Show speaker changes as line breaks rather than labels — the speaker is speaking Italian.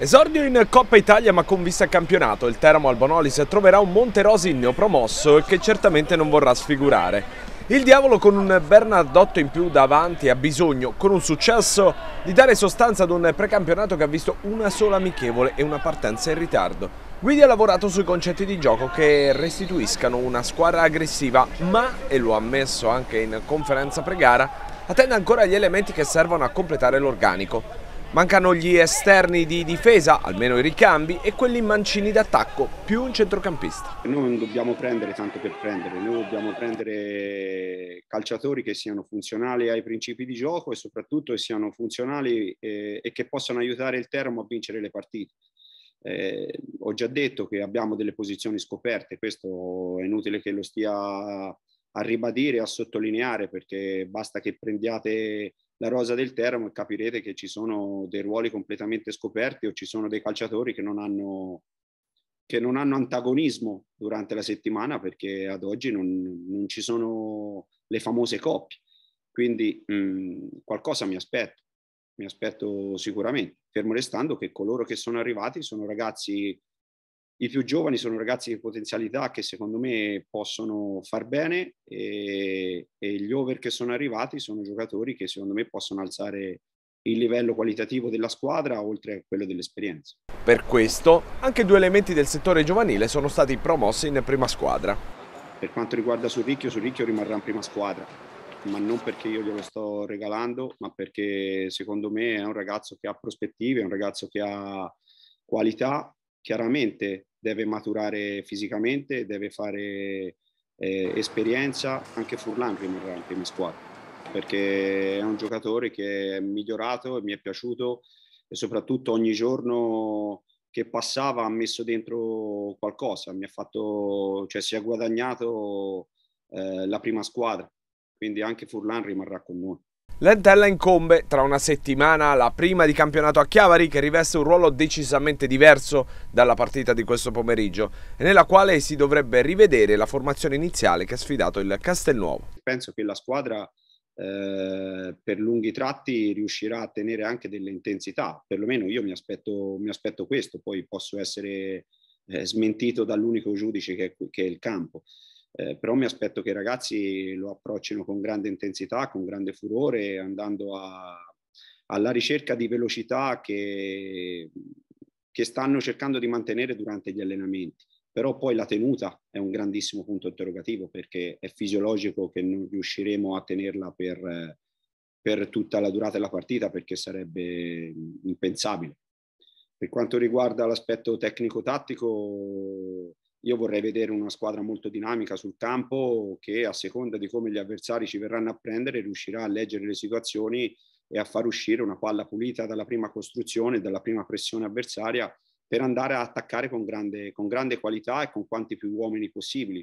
Esordio in Coppa Italia ma con vista campionato, il Teramo Albonolis troverà un Monterosi neopromosso che certamente non vorrà sfigurare. Il diavolo con un Bernardotto in più davanti ha bisogno, con un successo, di dare sostanza ad un precampionato che ha visto una sola amichevole e una partenza in ritardo. Guidi ha lavorato sui concetti di gioco che restituiscano una squadra aggressiva ma, e lo ha ammesso anche in conferenza pregara, attende ancora gli elementi che servono a completare l'organico. Mancano gli esterni di difesa, almeno i ricambi, e quelli mancini d'attacco, più un centrocampista. Noi non dobbiamo
prendere tanto per prendere, noi dobbiamo prendere calciatori che siano funzionali ai principi di gioco e soprattutto che siano funzionali eh, e che possano aiutare il Teramo a vincere le partite. Eh, ho già detto che abbiamo delle posizioni scoperte, questo è inutile che lo stia a ribadire, a sottolineare, perché basta che prendiate la rosa del Teramo e capirete che ci sono dei ruoli completamente scoperti o ci sono dei calciatori che non hanno, che non hanno antagonismo durante la settimana perché ad oggi non, non ci sono le famose coppie. Quindi mh, mm, qualcosa mi aspetto, mi aspetto sicuramente, fermo restando che coloro che sono arrivati sono ragazzi i più giovani sono ragazzi di potenzialità che secondo me possono far bene e, e gli over che sono arrivati sono giocatori che secondo me possono alzare il livello qualitativo della squadra oltre a quello
dell'esperienza. Per questo anche due elementi del settore giovanile sono stati promossi in prima squadra. Per quanto riguarda Surricchio, Surricchio rimarrà in prima squadra, ma non perché io glielo
sto regalando, ma perché secondo me è un ragazzo che ha prospettive, è un ragazzo che ha qualità chiaramente deve maturare fisicamente, deve fare eh, esperienza, anche Furlan rimarrà in prima squadra, perché è un giocatore che è migliorato e mi è piaciuto e soprattutto ogni giorno che passava ha messo dentro qualcosa, mi ha fatto, cioè si è guadagnato eh, la prima squadra, quindi anche Furlan rimarrà con noi.
L'Entella incombe tra una settimana la prima di campionato a Chiavari che riveste un ruolo decisamente diverso dalla partita di questo pomeriggio e nella quale si dovrebbe rivedere la formazione iniziale che ha sfidato il Castelnuovo.
Penso che la squadra eh, per lunghi tratti riuscirà a tenere anche delle intensità, perlomeno io mi aspetto, mi aspetto questo, poi posso essere eh, smentito dall'unico giudice che, che è il campo eh, però mi aspetto che i ragazzi lo approccino con grande intensità, con grande furore, andando a, alla ricerca di velocità che, che stanno cercando di mantenere durante gli allenamenti però poi la tenuta è un grandissimo punto interrogativo perché è fisiologico che non riusciremo a tenerla per, per, tutta la durata della partita perché sarebbe impensabile. Per quanto riguarda l'aspetto tecnico-tattico, io vorrei vedere una squadra molto dinamica sul campo che a seconda di come gli avversari ci verranno a prendere riuscirà a leggere le situazioni e a far uscire una palla pulita dalla prima costruzione, dalla prima pressione avversaria per andare a attaccare con grande, con grande qualità e con quanti più uomini possibili.